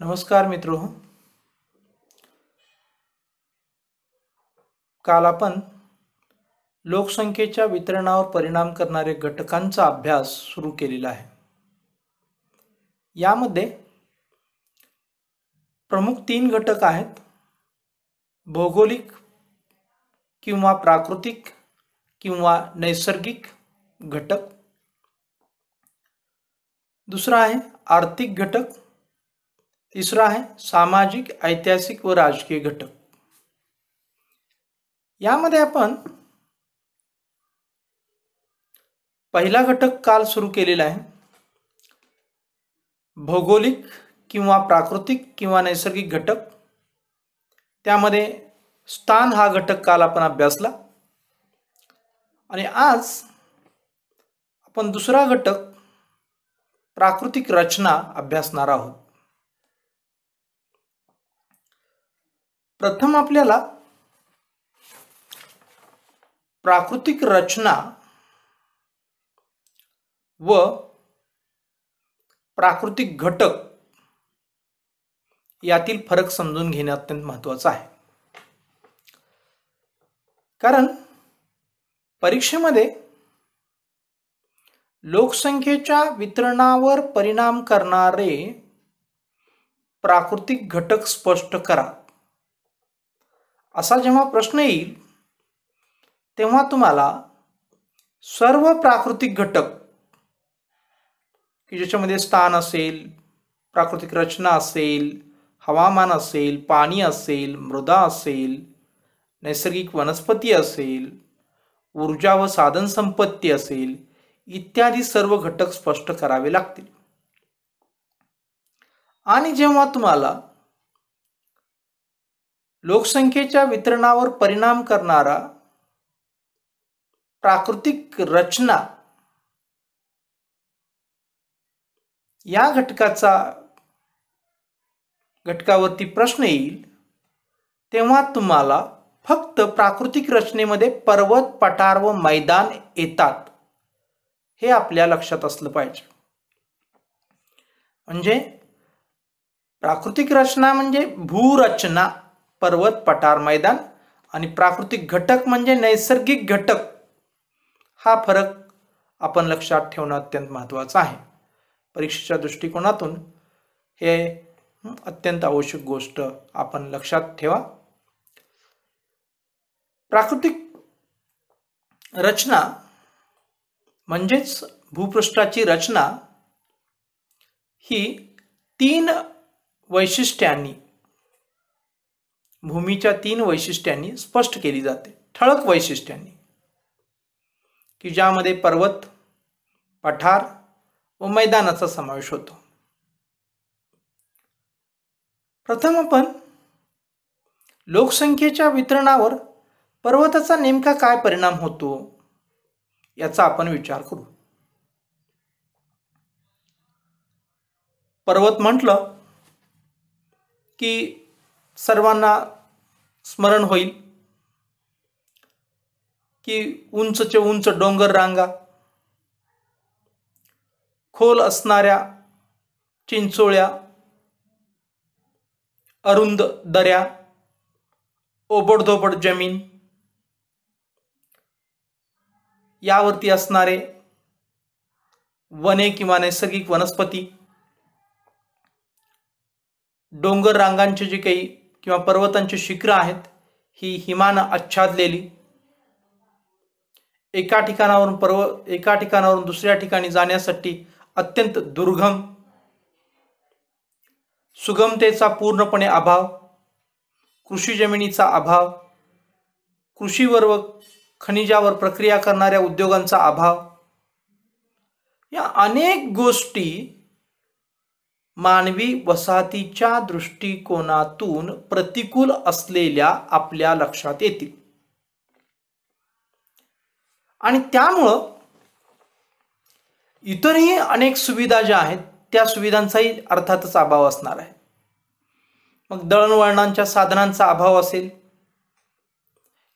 नमस्कार मित्रो काल आपण लोकसंख्येच्या वितरणावर परिणाम करणारे घटकांचा अभ्यास सुरू केलेला आहे यामध्ये प्रमुख तीन घटक आहेत भौगोलिक किंवा प्राकृतिक किंवा नैसर्गिक घटक दुसरा आहे आर्थिक घटक तिसरा आहे सामाजिक ऐतिहासिक व राजकीय घटक यामध्ये आपण पहिला घटक काल सुरू केलेला आहे भौगोलिक किंवा प्राकृतिक किंवा नैसर्गिक घटक त्यामध्ये स्थान हा घटक काल आपण अभ्यासला आणि आज आपण दुसरा घटक प्राकृतिक रचना अभ्यासणार आहोत प्रथम आपल्याला प्राकृतिक रचना व प्राकृतिक घटक यातील फरक समजून घेणे अत्यंत महत्वाचं आहे कारण परीक्षेमध्ये लोकसंख्येच्या वितरणावर परिणाम करणारे प्राकृतिक घटक स्पष्ट करा असा जेव्हा प्रश्न येईल तेव्हा तुम्हाला सर्व प्राकृतिक घटक की ज्याच्यामध्ये स्थान असेल प्राकृतिक रचना असेल हवामान असेल पाणी असेल मृदा असेल नैसर्गिक वनस्पती असेल ऊर्जा व साधन संपत्ती असेल इत्यादी सर्व घटक स्पष्ट करावे लागतील आणि जेव्हा तुम्हाला लोकसंख्येच्या वितरणावर परिणाम करणारा प्राकृतिक रचना या घटकाचा घटकावरती प्रश्न येईल तेव्हा तुम्हाला फक्त प्राकृतिक रचनेमध्ये पर्वत पठार व मैदान येतात हे आपल्या लक्षात असलं पाहिजे म्हणजे प्राकृतिक रचना म्हणजे भूरचना पर्वत पठार मैदान आणि प्राकृतिक घटक म्हणजे नैसर्गिक घटक हा फरक आपण लक्षात ठेवणं अत्यंत महत्त्वाचं आहे परीक्षेच्या दृष्टिकोनातून हे अत्यंत आवश्यक गोष्ट आपण लक्षात ठेवा प्राकृतिक रचना म्हणजेच भूपृष्ठाची रचना ही तीन वैशिष्ट्यांनी भूमीच्या तीन वैशिष्ट्यांनी स्पष्ट केली जाते ठळक वैशिष्ट्यांनी की ज्यामध्ये पर्वत पठार व मैदानाचा समावेश होतो प्रथम आपण लोकसंख्येच्या वितरणावर पर्वताचा नेमका काय परिणाम होतो याचा आपण विचार करू पर्वत म्हटलं की सर्वांना स्मरण होईल की उंचचे उंच डोंगर रांगा खोल असणाऱ्या चिंचोळ्या अरुंद दऱ्या ओबडधोबड जमीन यावरती असणारे वने किंवा नैसर्गिक वनस्पती डोंगर रांगांचे जे काही किंवा पर्वतांची शिखरं आहेत ही हिमानं आच्छादलेली एका ठिकाणावरून पर्व एका ठिकाणावरून दुसऱ्या ठिकाणी जाण्यासाठी अत्यंत दुर्गम सुगमतेचा पूर्णपणे अभाव कृषी जमिनीचा अभाव कृषीवर व खनिजावर प्रक्रिया करणाऱ्या उद्योगांचा अभाव या अनेक गोष्टी मानवी वसाहतीच्या दृष्टिकोनातून प्रतिकूल असलेल्या आपल्या लक्षात येतील आणि त्यामुळं इतरही अनेक सुविधा ज्या आहेत त्या सुविधांचाही अर्थातच अभाव असणार आहे मग दळणवळणांच्या साधनांचा अभाव असेल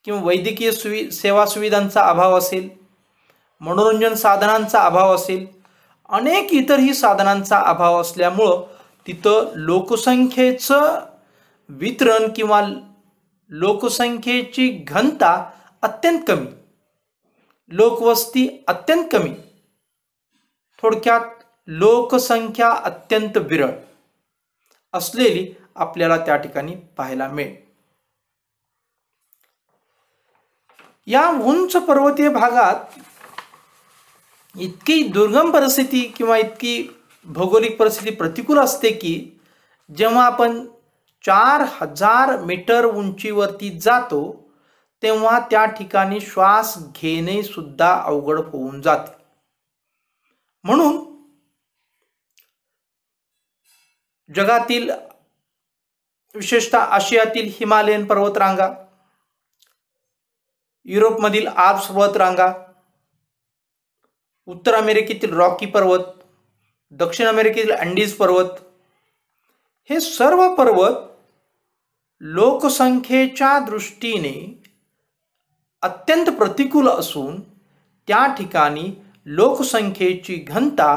किंवा वैद्यकीय सुवि सेवा सुविधांचा अभाव असेल मनोरंजन साधनांचा अभाव असेल अनेक इतरही साधनांचा अभाव असल्यामुळं तिथं लोकसंख्येचं वितरण किंवा लोकसंख्येची घनता अत्यंत कमी लोकवस्ती अत्यंत कमी थोडक्यात लोकसंख्या अत्यंत विरळ असलेली आपल्याला त्या ठिकाणी पाहायला मिळेल या उंच पर्वतीय भागात इतकी दुर्गम परिस्थिती किंवा इतकी भौगोलिक परिस्थिती प्रतिकूल असते की जेव्हा आपण चार हजार मीटर उंचीवरती जातो तेव्हा त्या ठिकाणी श्वास घेणे सुद्धा अवघड होऊन जाते म्हणून जगातील विशेषतः आशियातील हिमालयन पर्वतरांगा युरोपमधील आल्प्स पर्वतरांगा उत्तर अमेरिकेतील रॉकी पर्वत दक्षिण अमेरिकेतील अँडीज पर्वत हे सर्व पर्वत लोकसंख्येच्या दृष्टीने अत्यंत प्रतिकूल असून त्या ठिकाणी लोकसंख्येची घनता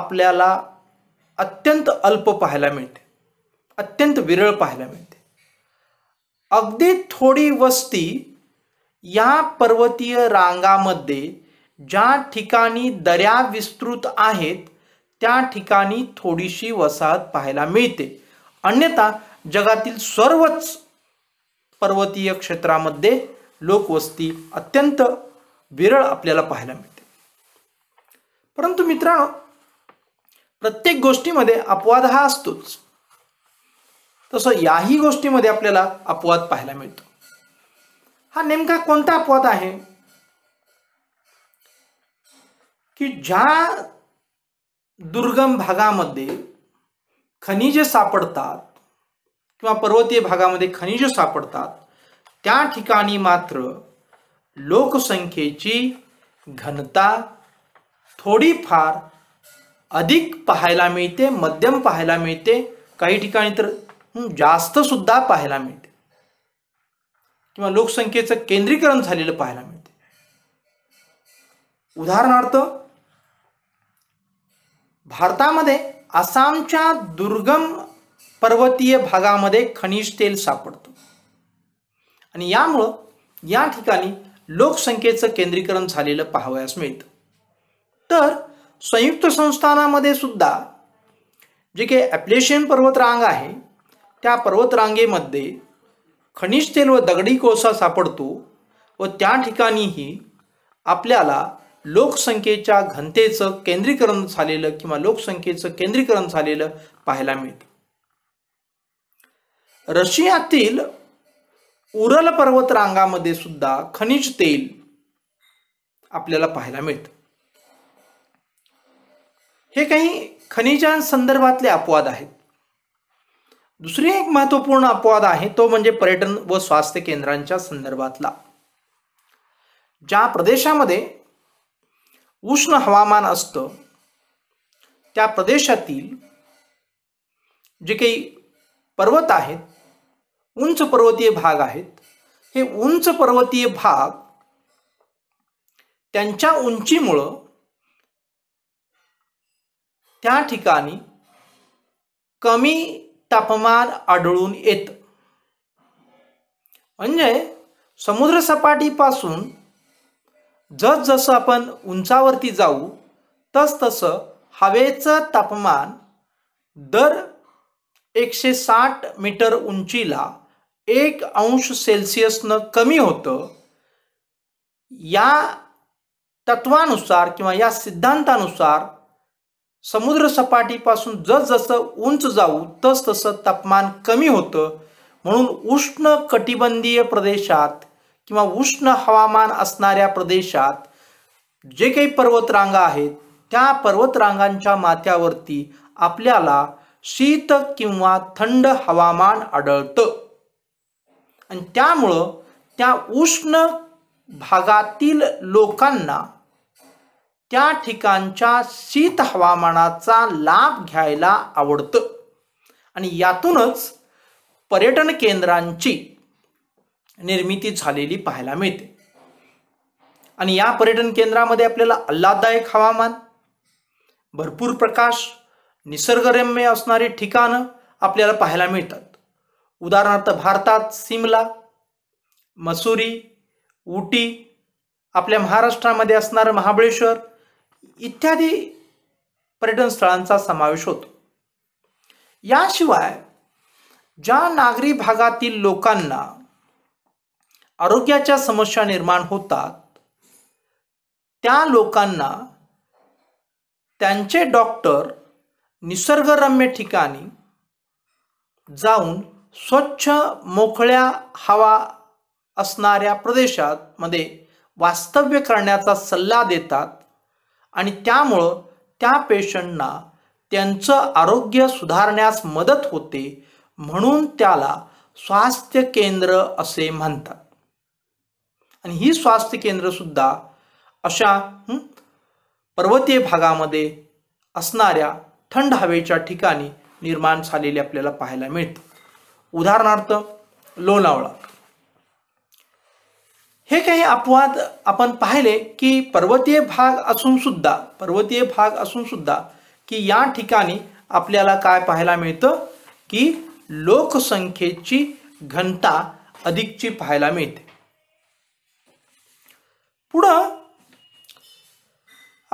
आपल्याला अत्यंत अल्प पाहायला मिळते अत्यंत विरळ पाहायला मिळते अगदी थोडी वस्ती या पर्वतीय रांगामध्ये ज्या ठिकाणी दऱ्या विस्तृत आहेत त्या ठिकाणी थोडीशी वसाहत पाहायला मिळते अन्यथा जगातील सर्वच पर्वतीय क्षेत्रामध्ये लोकवस्ती अत्यंत विरळ आपल्याला पाहायला मिळते परंतु मित्रांनो प्रत्येक गोष्टीमध्ये अपवाद हा असतोच तसं याही गोष्टीमध्ये आपल्याला अपवाद पाहायला मिळतो हा नेमका कोणता अपवाद आहे की ज्या दुर्गम भागामध्ये खनिजे सापडतात किंवा पर्वतीय भागामध्ये खनिज सापडतात त्या ठिकाणी मात्र लोकसंख्येची घनता थोडीफार अधिक पाहायला मिळते मध्यम पाहायला मिळते काही ठिकाणी तर जास्त सुद्धा पाहायला मिळते किंवा लोकसंख्येचं केंद्रीकरण झालेलं पाहायला मिळते उदाहरणार्थ भारतामध्ये आसामच्या दुर्गम पर्वतीय भागामध्ये खनिज तेल सापडतो आणि यामुळं या ठिकाणी लोकसंख्येचं केंद्रीकरण झालेलं पाहावयास मिळतं तर संयुक्त संस्थानामध्ये सुद्धा जे काही ॲप्लेशियन पर्वतरांग आहे त्या पर्वतरांगेमध्ये खनिज तेल व दगडी कोळसा सापडतो व त्या ठिकाणीही आपल्याला लोकसंख्येच्या घनतेचं केंद्रीकरण झालेलं किंवा लोकसंख्येचं केंद्रीकरण झालेलं पाहायला मिळतं रशियातील उरल पर्वत रांगामध्ये सुद्धा खनिज तेल आपल्याला पाहायला मिळतं हे काही खनिजांसंदर्भातले अपवाद आहेत दुसरी एक महत्त्वपूर्ण अपवाद आहे तो म्हणजे पर्यटन व स्वास्थ्य केंद्रांच्या संदर्भातला ज्या प्रदेशामध्ये उष्ण हवामान असतं त्या प्रदेशातील जे काही पर्वत आहेत उंच पर्वतीय भाग आहेत हे उंच पर्वतीय भाग त्यांच्या उंचीमुळं त्या ठिकाणी कमी तापमान आढळून येत म्हणजे समुद्रसपाटीपासून जसजसं आपण उंचावरती जाऊ तस तसतसं हवेचं तापमान दर एकशे साठ मीटर उंचीला एक अंश सेल्सिअसनं कमी होतं या तत्वानुसार किंवा या सिद्धांतानुसार समुद्रसपाटीपासून जसजसं उंच जाऊ तस तस तापमान कमी होतं म्हणून उष्ण कटिबंधीय प्रदेशात किंवा उष्ण हवामान असणाऱ्या प्रदेशात जे काही पर्वतरांगा आहेत त्या पर्वतरांगांच्या माथ्यावरती आपल्याला शीत किंवा थंड हवामान आढळतं आणि त्यामुळं त्या उष्ण भागातील लोकांना त्या ठिकाणच्या शीत हवामानाचा लाभ घ्यायला आवडतं आणि यातूनच पर्यटन केंद्रांची निर्मिती झालेली पाहायला मिळते आणि या पर्यटन केंद्रामध्ये आपल्याला आल्हाददायक हवामान भरपूर प्रकाश निसर्गरम्य असणारी ठिकाणं आपल्याला पाहायला मिळतात उदाहरणार्थ भारतात सिमला मसुरी उटी आपल्या महाराष्ट्रामध्ये असणारं महाबळेश्वर इत्यादी पर्यटन स्थळांचा समावेश होतो याशिवाय ज्या नागरी भागातील लोकांना आरोग्याच्या समस्या निर्माण होतात त्या लोकांना त्यांचे डॉक्टर निसर्गरम्य ठिकाणी जाऊन स्वच्छ मोकळ्या हवा असणाऱ्या प्रदेशात मध्ये वास्तव्य करण्याचा सल्ला देतात आणि त्यामुळं त्या पेशंटना त्यांचं आरोग्य सुधारण्यास मदत होते म्हणून त्याला स्वास्थ्य केंद्र असे म्हणतात आणि ही स्वास्थ्य केंद्र सुद्धा अशा पर्वतीय भागामध्ये असणाऱ्या थंड हवेच्या ठिकाणी निर्माण झालेले आपल्याला पाहायला मिळतं उदाहरणार्थ लोणावळा हे काही अपवाद आपण पाहिले की पर्वतीय भाग असून सुद्धा पर्वतीय भाग असून सुद्धा की या ठिकाणी आपल्याला काय पाहायला मिळतं की लोकसंख्येची घनता अधिकची पाहायला मिळते पुढं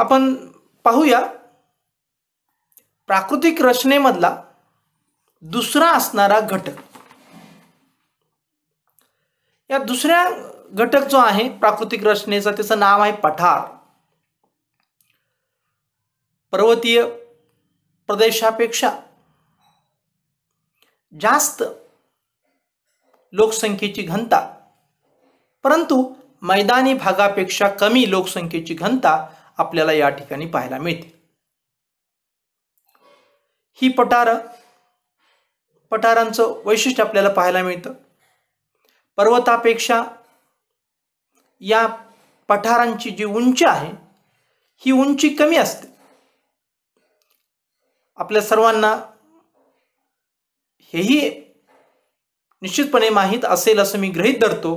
आपण पाहूया प्राकृतिक रचनेमधला दुसरा असणारा घटक या दुसऱ्या घटक जो आहे प्राकृतिक रचनेचा त्याचं नाव आहे पठार पर्वतीय प्रदेशापेक्षा जास्त लोकसंख्येची घनता परंतु मैदानी भागापेक्षा कमी लोकसंख्येची घनता आपल्याला या ठिकाणी पाहायला मिळते ही पठार पठारांचं वैशिष्ट्य आपल्याला पाहायला मिळतं पर्वतापेक्षा या पठारांची जी उंची आहे ही उंची कमी असते आपल्या सर्वांना हेही निश्चितपणे माहीत असेल असं मी गृहीत धरतो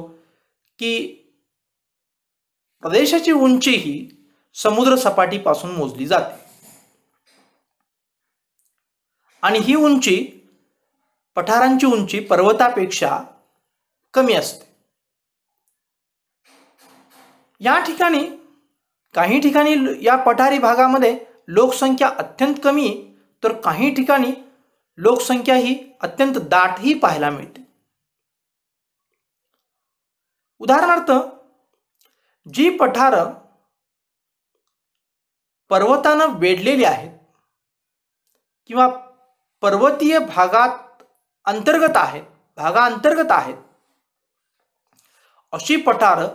की प्रदेशाची उंची ही समुद्र सपाटीपासून मोजली जाते आणि ही उंची पठारांची उंची पर्वतापेक्षा कमी असते या ठिकाणी काही ठिकाणी या पठारी भागामध्ये लोकसंख्या अत्यंत कमी तर काही ठिकाणी लोकसंख्या ही अत्यंत दाट ही पाहायला मिळते उदाहरणार्थ जी पठार पर्वतानं वेढलेली आहेत किंवा पर्वतीय भागात अंतर्गत आहेत भागाअंतर्गत आहेत अशी पठारं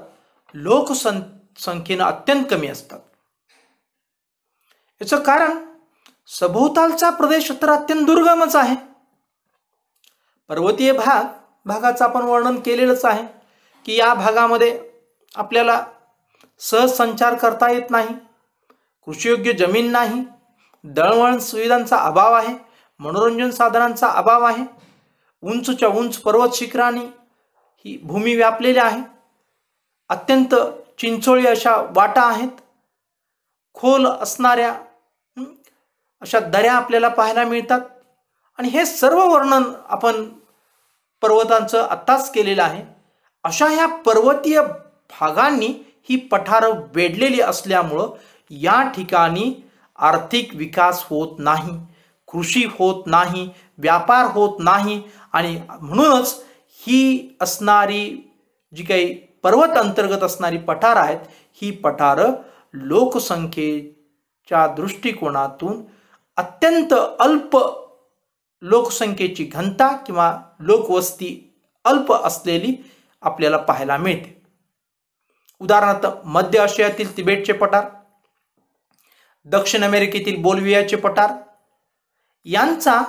लोकसं संख्येनं अत्यंत कमी असतात याचं कारण सभोवतालचा प्रदेश तर अत्यंत दुर्गमच आहे पर्वतीय भाग भागाचं आपण वर्णन केलेलंच आहे की या भागामध्ये आपल्याला सहज संचार करता येत नाही कृषीयोग्य जमीन नाही दळवळण सुविधांचा अभाव आहे मनोरंजन साधनांचा अभाव आहे उंचच्या उंच पर्वत शिखराने ही भूमी व्यापलेली आहे अत्यंत चिंचोळी अशा वाटा आहेत खोल असणाऱ्या अशा दऱ्या आपल्याला पाहायला मिळतात आणि हे सर्व वर्णन आपण पर्वतांचं आत्ताच केलेलं आहे अशा ह्या पर्वतीय भागांनी ही पठारं वेढलेली असल्यामुळं या ठिकाणी आर्थिक विकास होत नाही कृषी होत नाही व्यापार होत नाही आणि म्हणूनच ही असणारी जी काही पर्वत अंतर्गत असणारी पठार आहेत ही पठारं लोकसंख्येच्या दृष्टिकोनातून अत्यंत अल्प लोकसंख्येची घनता किंवा लोकवस्ती अल्प असलेली आपल्याला पाहायला मिळते उदाहरणार्थ मध्य आशियातील तिबेटचे पठार दक्षिण अमेरिकेतील बोल्वियाचे पठार यांचा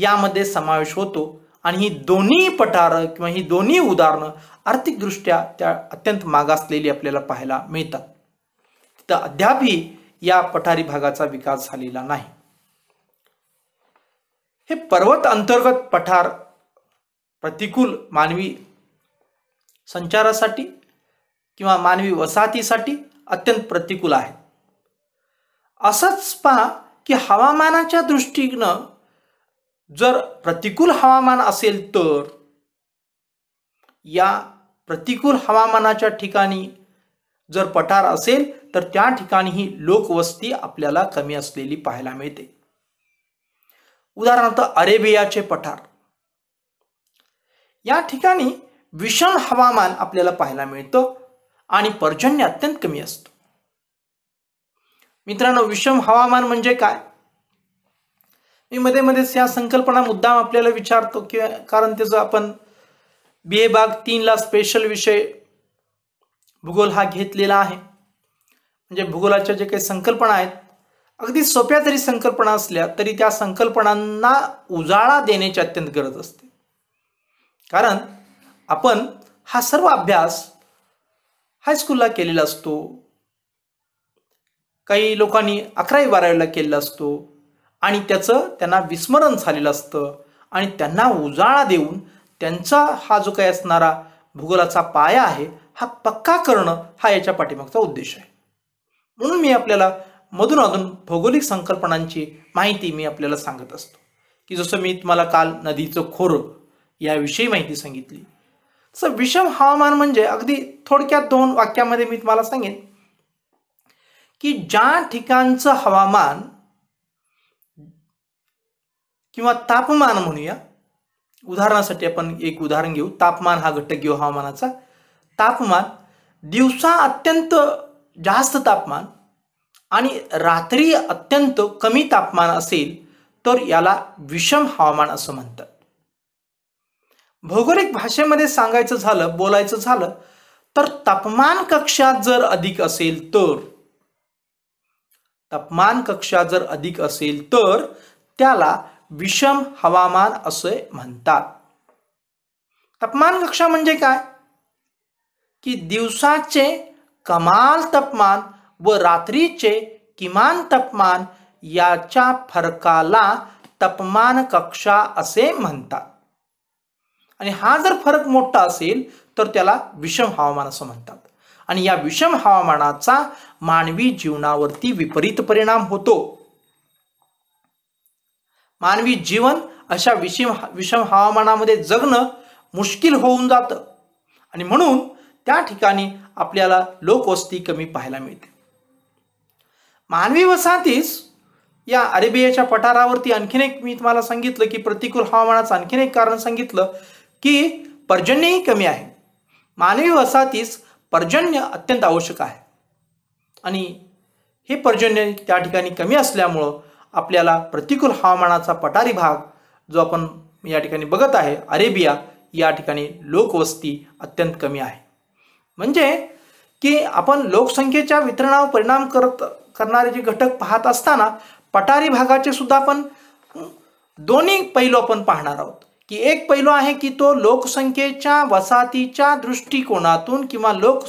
यामध्ये समावेश होतो आणि ही दोन्ही पठारं किंवा ही दोन्ही उदाहरणं आर्थिकदृष्ट्या त्या अत्यंत मागासलेली आपल्याला पाहायला मिळतात तर अद्यापही या पठारी भागाचा विकास झालेला नाही हे पर्वत अंतर्गत पठार प्रतिकूल मानवी संचारासाठी किंवा मानवी वसाहतीसाठी अत्यंत प्रतिकूल आहे असंच पहा की हवामानाच्या दृष्टीनं जर प्रतिकूल हवामान असेल तर या प्रतिकूल हवामानाच्या ठिकाणी जर पठार असेल तर त्या ठिकाणी ही लोकवस्ती आपल्याला कमी असलेली पाहायला मिळते उदाहरणार्थ अरेबियाचे पठार या ठिकाणी विषम हवामान आपल्याला पाहायला मिळतं आणि पर्जन्य अत्यंत कमी असतो मित्रांनो विषम हवामान म्हणजे काय मी मध्ये मध्येच या संकल्पना मुद्दाम आपल्याला विचारतो की कारण त्याचं आपण बी ए भाग तीनला स्पेशल विषय भूगोल हा घेतलेला आहे म्हणजे भूगोलाच्या जे काही संकल्पना आहेत अगदी सोप्या जरी संकल्पना असल्या तरी त्या संकल्पनांना उजाळा देण्याची अत्यंत गरज असते कारण आपण हा सर्व अभ्यास हायस्कूलला केलेला असतो काही लोकांनी अकरावी बारावीला केलेला असतो आणि त्याचं त्यांना विस्मरण झालेलं असतं आणि त्यांना उजाळा देऊन त्यांचा हा जो काही असणारा भूगोलाचा पाया आहे हा पक्का करणं हा याच्या पाठीमागचा उद्देश आहे म्हणून मी आपल्याला मधून अधून भौगोलिक संकल्पनांची माहिती मी आपल्याला सांगत असतो की जसं मी तुम्हाला काल नदीचं खोरं याविषयी माहिती सांगितली तसं विषम हवामान म्हणजे अगदी थोडक्यात दोन वाक्यामध्ये मी तुम्हाला सांगेन की ज्या ठिकाणचं हवामान किंवा तापमान म्हणूया उदाहरणासाठी आपण एक उदाहरण घेऊ तापमान हा घटक घेऊ हवामानाचा तापमान दिवसा अत्यंत जास्त तापमान आणि रात्री अत्यंत कमी तापमान असेल तर याला विषम हवामान असं म्हणतात भौगोलिक भाषेमध्ये सांगायचं झालं बोलायचं झालं तर तापमान कक्षा जर अधिक असेल तर तापमान कक्षा जर अधिक असेल तर त्याला विषम हवामान असे म्हणतात तापमान कक्षा म्हणजे काय की दिवसाचे कमाल तापमान व रात्रीचे किमान तापमान याच्या फरकाला तापमान कक्षा असे म्हणतात आणि हा जर फरक मोठा असेल तर त्याला विषम हवामान असं म्हणतात आणि या विषम हवामानाचा मानवी जीवनावरती विपरीत परिणाम होतो मानवी जीवन अशा विषम विषम हवामानामध्ये जगणं मुश्किल होऊन जातं आणि म्हणून त्या ठिकाणी आपल्याला लोकवस्ती कमी पाहायला मिळते मानवी वसाहतीस या अरेबियाच्या पठारावरती आणखीन एक मी तुम्हाला सांगितलं की प्रतिकूल हवामानाचं आणखीन एक कारण सांगितलं की पर्जन्यही कमी आहे मानवी वसाहतीस पर्जन्य अत्यंत आवश्यक आहे आणि हे पर्जन्य त्या ठिकाणी कमी असल्यामुळं आपल्याला प्रतिकूल हवामानाचा पटारी भाग जो आपण या ठिकाणी बघत आहे अरेबिया या ठिकाणी लोकवस्ती अत्यंत कमी आहे म्हणजे की आपण लोकसंख्येच्या वितरणावर परिणाम करत करणारे जे घटक पाहत असताना पटारी भागाचे सुद्धा आपण दोन्ही पैलू आपण पाहणार आहोत की एक पैलू आहे की तो लोकसंख्येच्या वसाहतीच्या दृष्टिकोनातून किंवा लोक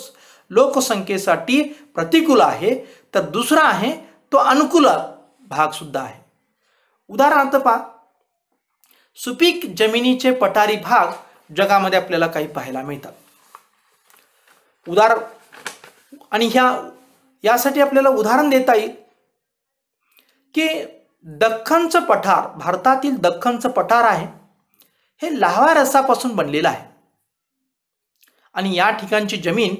लोकसंख्येसाठी प्रतिकूल आहे तर दुसरा आहे तो अनुकूल भागसुद्धा आहे उदाहरणार्थ पहा सुपीक जमिनीचे पठारी भाग जगामध्ये आपल्याला काही पाहायला मिळतात उदार आणि ह्या यासाठी आपल्याला उदाहरण देता येईल की दख्खनचं पठार भारतातील दख्खनचं पठार आहे हे लावा रसापासून बनलेलं आहे आणि या ठिकाणची जमीन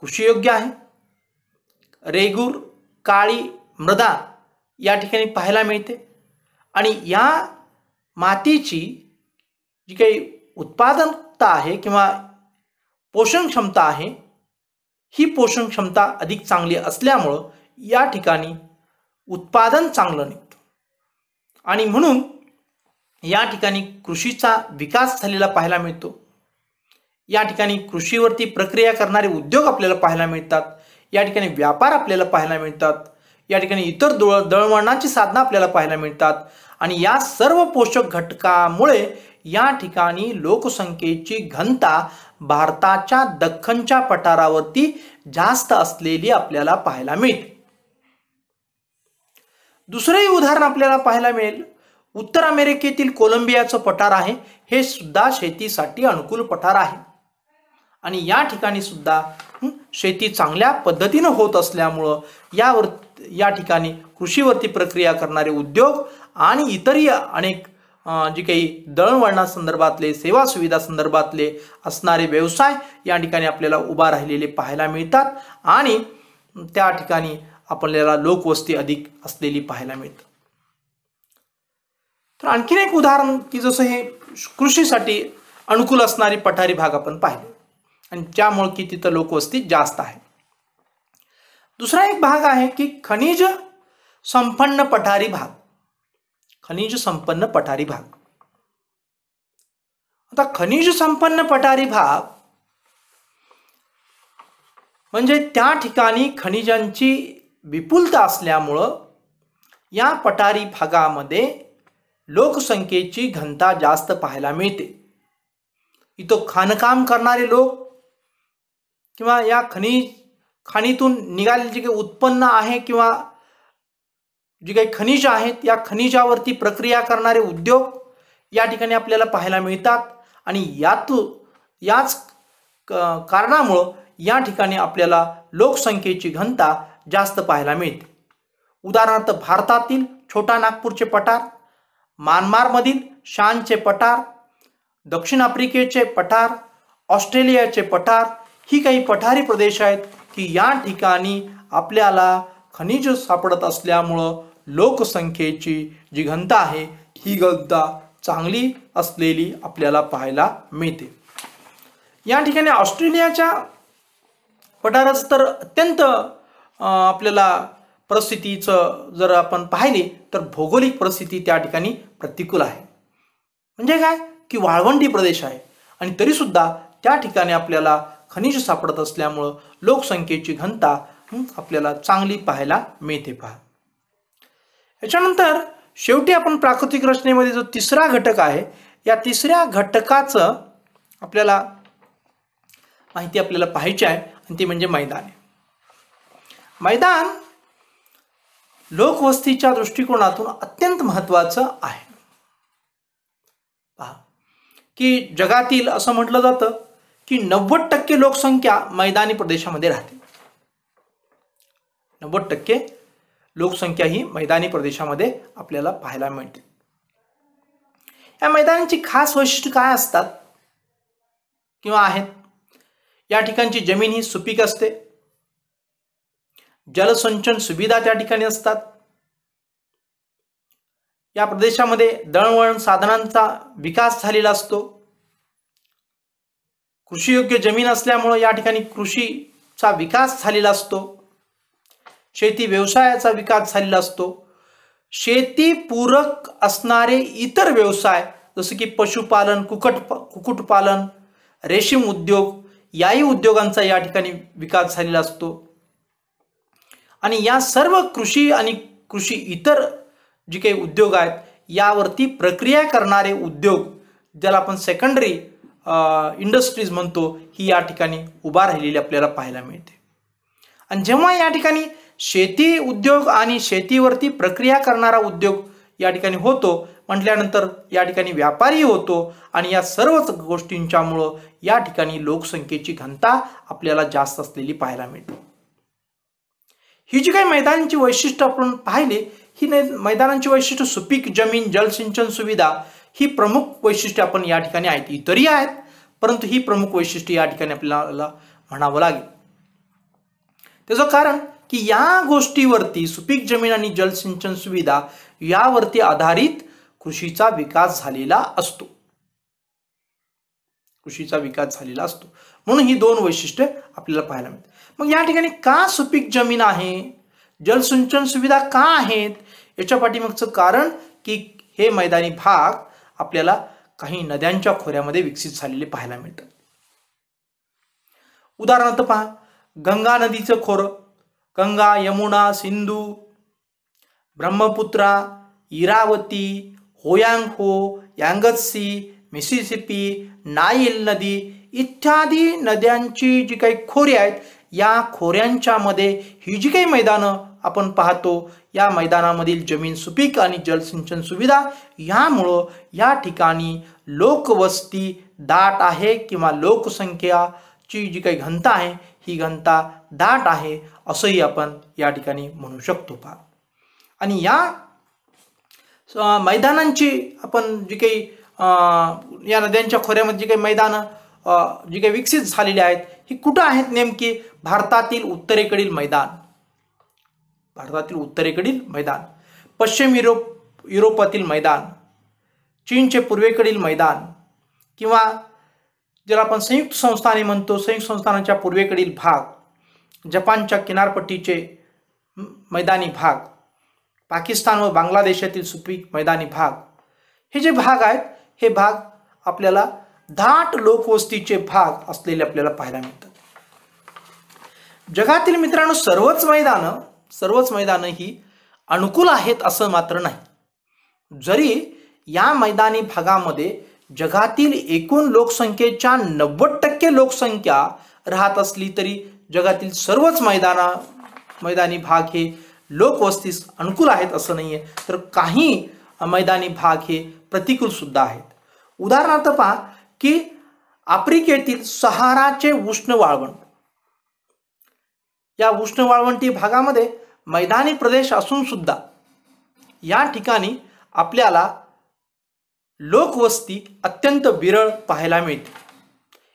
कृषीयोग्य आहे रेगूर काळी मृदा या ठिकाणी पाहायला मिळते आणि या मातीची जी काही उत्पादनता आहे किंवा पोषण क्षमता आहे ही पोषण क्षमता अधिक चांगली असल्यामुळं या ठिकाणी उत्पादन चांगलं निघतं आणि म्हणून या ठिकाणी कृषीचा विकास झालेला पाहायला मिळतो या ठिकाणी कृषीवरती प्रक्रिया करणारे उद्योग आपल्याला पाहायला मिळतात या ठिकाणी व्यापार आपल्याला पाहायला मिळतात या ठिकाणी इतर दुळ दळवळणाची साधनं आपल्याला पाहायला मिळतात आणि या सर्व पोषक घटकामुळे या ठिकाणी लोकसंख्येची घनता भारताच्या दख्खनच्या पठारावरती जास्त असलेली आपल्याला पाहायला मिळते दुसरंही उदाहरण आपल्याला पाहायला मिळेल उत्तर अमेरिकेतील कोलंबियाचं पठार आहे हे सुद्धा शेतीसाठी अनुकूल पठार आहे आणि या ठिकाणी सुद्धा शेती चांगल्या पद्धतीनं होत असल्यामुळं यावर या ठिकाणी कृषीवरती प्रक्रिया करणारे उद्योग आणि इतरही अनेक जे काही दळणवळणासंदर्भातले सेवा सुविधा संदर्भातले असणारे व्यवसाय या ठिकाणी आपल्याला उभा राहिलेले पाहायला मिळतात आणि त्या ठिकाणी आपल्याला लोकवस्ती अधिक असलेली पाहायला मिळतात तर आणखीन एक उदाहरण की जसं हे कृषीसाठी अनुकूल असणारी पठारी भाग आपण पाहिले आणि त्यामुळे की तिथं लोकवस्ती जास्त आहे दुसरा एक भाग आहे की खनिज संपन्न पठारी भाग खनिज संपन्न पठारी भाग आता खनिज संपन्न पठारी भाग म्हणजे त्या ठिकाणी खनिजांची विपुलता असल्यामुळं या पठारी भागामध्ये लोकसंख्येची घनता जास्त पाहायला मिळते इथं खाणकाम करणारे लोक किंवा या खनिज खाणीतून निघालेले जे काही उत्पन्न आहे किंवा जे काही खनिज आहेत या खनिजावरती प्रक्रिया करणारे उद्योग या ठिकाणी आपल्याला पाहायला मिळतात आणि यातू याच कारणामुळं या ठिकाणी आपल्याला लोकसंख्येची घनता जास्त पाहायला मिळते उदाहरणार्थ भारतातील छोटा नागपूरचे पठार म्यानमारमधील शानचे पठार दक्षिण आफ्रिकेचे पठार ऑस्ट्रेलियाचे पठार ही काही पठारी प्रदेश आहेत की या ठिकाणी आपल्याला खनिज सापडत असल्यामुळं लोकसंख्येची जी घनता आहे ही घनता चांगली असलेली आपल्याला पाहायला मिळते या ठिकाणी ऑस्ट्रेलियाच्या पठाराचं तर अत्यंत आपल्याला परिस्थितीचं जर आपण पाहिले तर भौगोलिक परिस्थिती त्या ठिकाणी प्रतिकूल आहे म्हणजे काय की वाळवंटी प्रदेश आहे आणि तरीसुद्धा त्या ठिकाणी आपल्याला खनिज सापडत असल्यामुळं लोकसंख्येची घनता आपल्याला चांगली पाहायला मिळते पहा याच्यानंतर शेवटी आपण प्राकृतिक रचनेमध्ये जो तिसरा घटक आहे या तिसऱ्या घटकाचं आपल्याला माहिती आपल्याला पाहायची आहे आणि ती म्हणजे मैदान आहे मैदान लोकवस्तीच्या दृष्टिकोनातून अत्यंत महत्त्वाचं आहे पहा की जगातील असं म्हटलं जातं की नव्वद टक्के लोकसंख्या मैदानी प्रदेशामध्ये राहते नव्वद टक्के लोकसंख्या ही मैदानी प्रदेशामध्ये आपल्याला पाहायला मिळते या मैदानांची खास वैशिष्ट्य काय असतात किंवा आहेत या ठिकाणची जमीन ही सुपीक असते जलसंचन सुविधा त्या ठिकाणी असतात या प्रदेशामध्ये दळणवळण साधनांचा विकास झालेला असतो कृषीयोग्य जमीन असल्यामुळं या ठिकाणी कृषीचा विकास झालेला असतो शेती व्यवसायाचा विकास झालेला असतो शेतीपूरक असणारे इतर व्यवसाय जसं की पशुपालन कुकट कुक्कुटपालन रेशीम उद्योग याही उद्योगांचा या ठिकाणी विकास झालेला असतो आणि या सर्व कृषी आणि कृषी इतर जे काही उद्योग आहेत यावरती प्रक्रिया करणारे उद्योग ज्याला आपण सेकंडरी इंडस्ट्रीज म्हणतो ही या ठिकाणी उभा राहिलेली आपल्याला पाहायला मिळते आणि जेव्हा या ठिकाणी शेती उद्योग आणि शेतीवरती प्रक्रिया करणारा उद्योग या ठिकाणी होतो म्हटल्यानंतर या ठिकाणी व्यापारी होतो आणि या सर्वच गोष्टींच्यामुळं या ठिकाणी लोकसंख्येची घनता आपल्याला जास्त असलेली पाहायला मिळते ही जी काही मैदानाची वैशिष्ट्य आपण पाहिली ही मैदानांची वैशिष्ट्य सुपीक जमीन जलसिंचन सुविधा ही प्रमुख वैशिष्ट्य आपण या ठिकाणी आहेत इतरही आहेत परंतु ही प्रमुख वैशिष्ट्ये या ठिकाणी आपल्याला म्हणावं लागेल त्याचं कारण की या गोष्टीवरती सुपीक जमीन आणि जलसिंचन सुविधा यावरती आधारित कृषीचा विकास झालेला असतो कृषीचा विकास झालेला असतो म्हणून ही दोन वैशिष्ट्ये आपल्याला पाहायला मिळतात मग या ठिकाणी का सुपीक जमीन आहे जलसिंचन सुविधा का आहेत याच्या पाठीमागचं कारण की हे मैदानी भाग आपल्याला काही नद्यांच्या खोऱ्यामध्ये विकसित झालेले पाहायला मिळतात उदाहरणार्थ पहा गंगा नदीचं खोरं गंगा यमुना सिंधू ब्रह्मपुत्रा इरावती हो यांगत्सी मिसिसिपी नाईल नदी इत्यादी नद्यांची जी काही खोरी आहेत या खोऱ्यांच्यामध्ये ही जी काही मैदानं आपण पाहतो या मैदानामधील जमीन सुपीक आणि जलसिंचन सुविधा यामुळं या ठिकाणी लोकवस्ती दाट आहे किंवा लोकसंख्याची जी काही घनता आहे ही घनता दाट आहे असंही आपण या ठिकाणी म्हणू शकतो पहा आणि या मैदानांची आपण जी काही या नद्यांच्या खोऱ्यामध्ये जी काही मैदानं जी काही विकसित झालेली आहेत ही कुठं आहेत नेमकी भारतातील उत्तरेकडील मैदान भारतातील उत्तरेकडील मैदान पश्चिम युरोप युरोपातील मैदान चीनचे पूर्वेकडील मैदान किंवा ज्याला आपण संयुक्त संस्थाने म्हणतो संयुक्त संस्थानाच्या पूर्वेकडील भाग जपानच्या किनारपट्टीचे मैदानी भाग पाकिस्तान व बांगलादेशातील सुपीक मैदानी भाग हे जे भाग आहेत हे भाग आपल्याला दाट लोकवस्तीचे भाग असलेले आपल्याला पाहायला मिळतात जगातील मित्रांनो सर्वच मैदानं सर्वच मैदानं ही अनुकूल आहेत असं मात्र नाही जरी या मैदानी भागामध्ये जगातील एकूण लोकसंख्येच्या नव्वद टक्के लोकसंख्या राहत असली तरी जगातील सर्वच मैदाना मैदानी भाग हे लोकवस्तीस अनुकूल आहेत असं नाहीये तर काही मैदानी भाग हे सुद्धा आहेत उदाहरणार्थ पहा की आफ्रिकेतील सहाराचे उष्ण वाळवण या उष्ण वाळवंटी भागामध्ये मैदानी प्रदेश असून सुद्धा या ठिकाणी आपल्याला लोकवस्ती अत्यंत विरळ पाहायला मिळते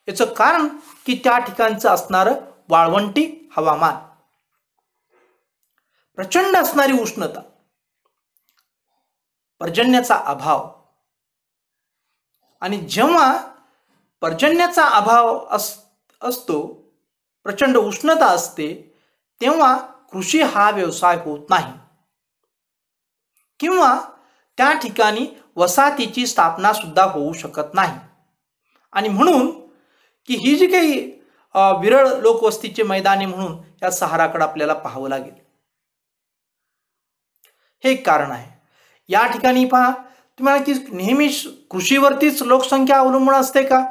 याचं कारण की त्या ठिकाणचं असणारं वाळवंटी हवामान प्रचंड असणारी उष्णता पर्जन्याचा अभाव आणि जेव्हा पर्जन्याचा अभाव अस असतो प्रचंड उष्णता असते तेव्हा कृषी हा व्यवसाय होत नाही किंवा त्या ठिकाणी वसाहतीची स्थापना सुद्धा होऊ शकत नाही आणि म्हणून की ही जी काही विरळ लोकवस्तीचे मैदाने म्हणून या सहाराकडे आपल्याला पाहावं लागेल हे एक कारण आहे या ठिकाणी पहा तुम्हाला की नेहमी कृषीवरतीच लोकसंख्या अवलंबून असते का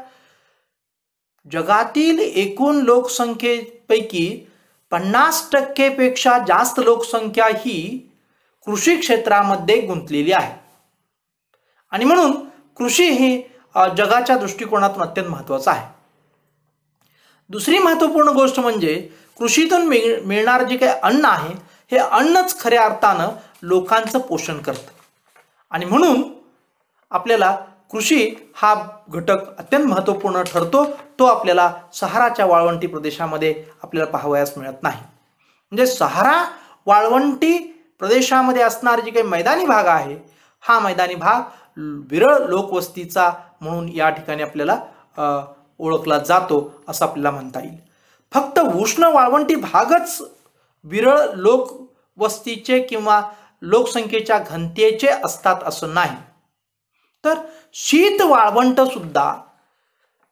जगातील एकूण लोकसंख्येपैकी पन्नास टक्केपेक्षा जास्त लोकसंख्या ही कृषी क्षेत्रामध्ये गुंतलेली आहे आणि म्हणून कृषी ही जगाच्या दृष्टिकोनातून अत्यंत महत्त्वाचं आहे दुसरी महत्त्वपूर्ण गोष्ट म्हणजे कृषीतून मिळ मिळणारं जे काही अन्न आहे हे अन्नच खऱ्या अर्थानं लोकांचं पोषण करतं आणि म्हणून आपल्याला कृषी हा घटक अत्यंत महत्त्वपूर्ण ठरतो तो आपल्याला सहाराच्या वाळवंटी प्रदेशामध्ये आपल्याला पाहावयास मिळत नाही म्हणजे सहारा वाळवंटी प्रदेशामध्ये असणारे जे काही मैदानी भाग आहे हा मैदानी भाग विरळ लोकवस्तीचा म्हणून या ठिकाणी आपल्याला ओळखला जातो असं आपल्याला म्हणता येईल फक्त उष्ण वाळवंटी भागच विरळ लोकवस्तीचे किंवा लोकसंख्येच्या घनतेचे असतात असं नाही तर शीत वाळवंट सुद्धा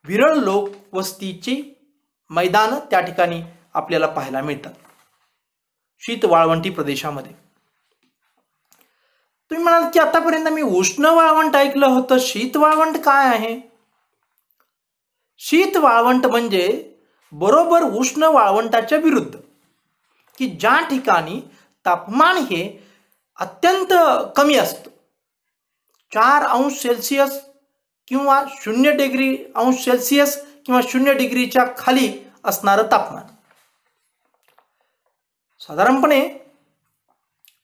विरळ लोक वस्तीची मैदान त्या ठिकाणी आपल्याला पाहायला मिळतात शीत वाळवंटी प्रदेशामध्ये तुम्ही म्हणाल की आतापर्यंत मी उष्ण वाळवंट ऐकलं होतं शीत वाळवंट काय आहे शीत वाळवंट म्हणजे बरोबर उष्ण वाळवंटाच्या विरुद्ध की ज्या ठिकाणी तापमान हे अत्यंत कमी असतं चार अंश सेल्सिअस किंवा शून्य डिग्री अंश सेल्सिअस किंवा शून्य डिग्रीच्या खाली असणारं तापमान साधारणपणे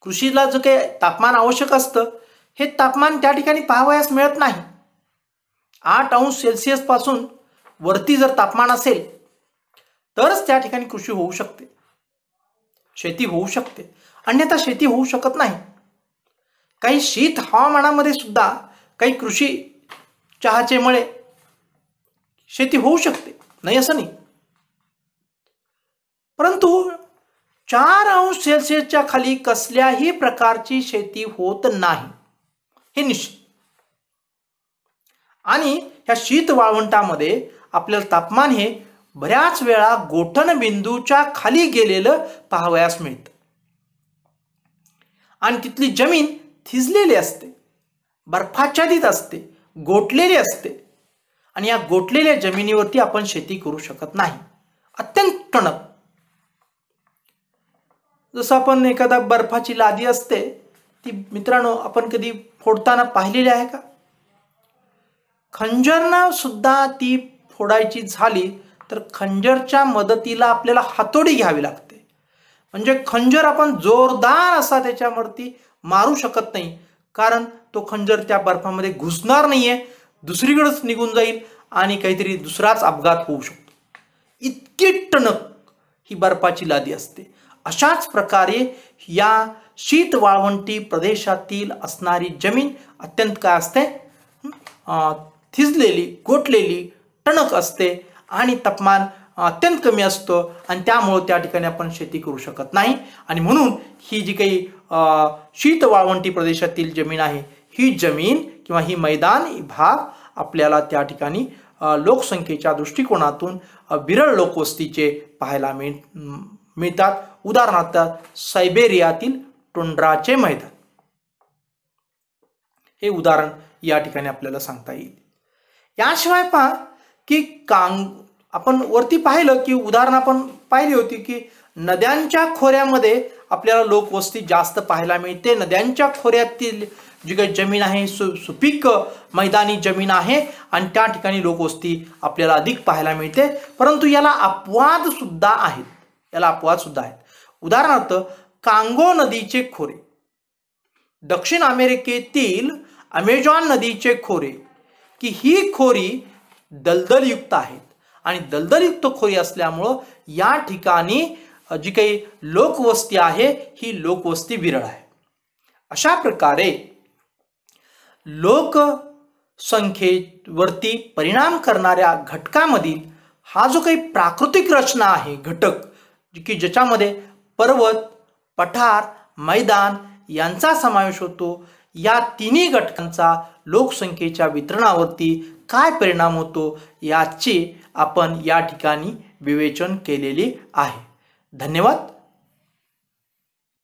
कृषीला जो काही तापमान आवश्यक असतं हे तापमान त्या ठिकाणी पाहावयास मिळत नाही आठ अंश सेल्सिअसपासून वरती जर तापमान असेल तरच त्या ठिकाणी कृषी होऊ शकते शेती होऊ शकते अन्यथा शेती होऊ शकत नाही काही शीत हवामानामध्ये सुद्धा काही कृषी चहाचे मळे शेती होऊ शकते नाही असं नाही परंतु चार अंश सेल्सिअसच्या खाली कसल्याही प्रकारची शेती होत नाही हे निश्चित आणि ह्या शीत वाळवंटामध्ये आपल्याला तापमान हे बऱ्याच वेळा गोठण बिंदूच्या खाली गेलेलं पाहावयास मिळतं आणि तिथली जमीन थिजलेले असते बर्फाच्छादित असते गोठलेले असते आणि या गोठलेल्या जमिनीवरती आपण शेती करू शकत नाही अत्यंत टणक जसं आपण एखादा बर्फाची लादी असते ती मित्रांनो आपण कधी फोडताना पाहिलेली आहे का खंजरना सुद्धा ती फोडायची झाली तर खंजरच्या मदतीला आपल्याला हातोडी घ्यावी लागते म्हणजे खंजर आपण जोरदार असा त्याच्यावरती मारू शकत नाही कारण तो खंजर त्या बर्फामध्ये घुसणार नाहीये दुसरीकडेच निघून जाईल आणि काहीतरी दुसराच अपघात होऊ शकतो इतकी टणक ही बर्फाची लादी असते अशाच प्रकारे या शीत वाळवंटी प्रदेशातील असणारी जमीन अत्यंत काय असते थिजलेली गोठलेली टणक असते आणि तापमान अत्यंत कमी असतो आणि त्यामुळं त्या ठिकाणी आपण शेती करू शकत नाही आणि म्हणून ही जी काही शीत वाळवंटी प्रदेशातील जमीन आहे ही जमीन किंवा ही मैदान भाग आपल्याला त्या ठिकाणी लोकसंख्येच्या दृष्टिकोनातून विरळ लोकवस्तीचे पाहायला मिळ मिळतात उदाहरणार्थ सायबेरियातील टोंड्राचे मैदान हे उदाहरण या ठिकाणी आपल्याला सांगता येईल याशिवाय पहा की कांग आपण वरती पाहिलं की उदाहरण आपण पाहिली होती की नद्यांच्या खोऱ्यामध्ये आपल्याला लोकवस्ती जास्त पाहायला मिळते नद्यांच्या खोऱ्यातील जी काही जमीन आहे सु सुपीक मैदानी जमीन आहे आणि त्या ठिकाणी लोकवस्ती आपल्याला अधिक पाहायला मिळते परंतु याला अपवाद सुद्धा आहेत याला अपवाद सुद्धा आहेत उदाहरणार्थ कांगो नदीचे खोरे दक्षिण अमेरिकेतील अमेझॉन नदीचे खोरे की ही खोरी दलदलयुक्त आहेत आणि दलदलयुक्त खोरी असल्यामुळं या ठिकाणी जी काही लोकवस्ती आहे ही लोकवस्ती विरळ आहे अशा प्रकारे लोकसंख्येवरती परिणाम करणाऱ्या घटकामधील हा जो काही प्राकृतिक रचना आहे घटक की ज्याच्यामध्ये पर्वत पठार मैदान यांचा समावेश होतो या तिन्ही घटकांचा लोकसंख्येच्या वितरणावरती काय परिणाम होतो याचे आपण या ठिकाणी विवेचन केलेले आहे धन्यवाद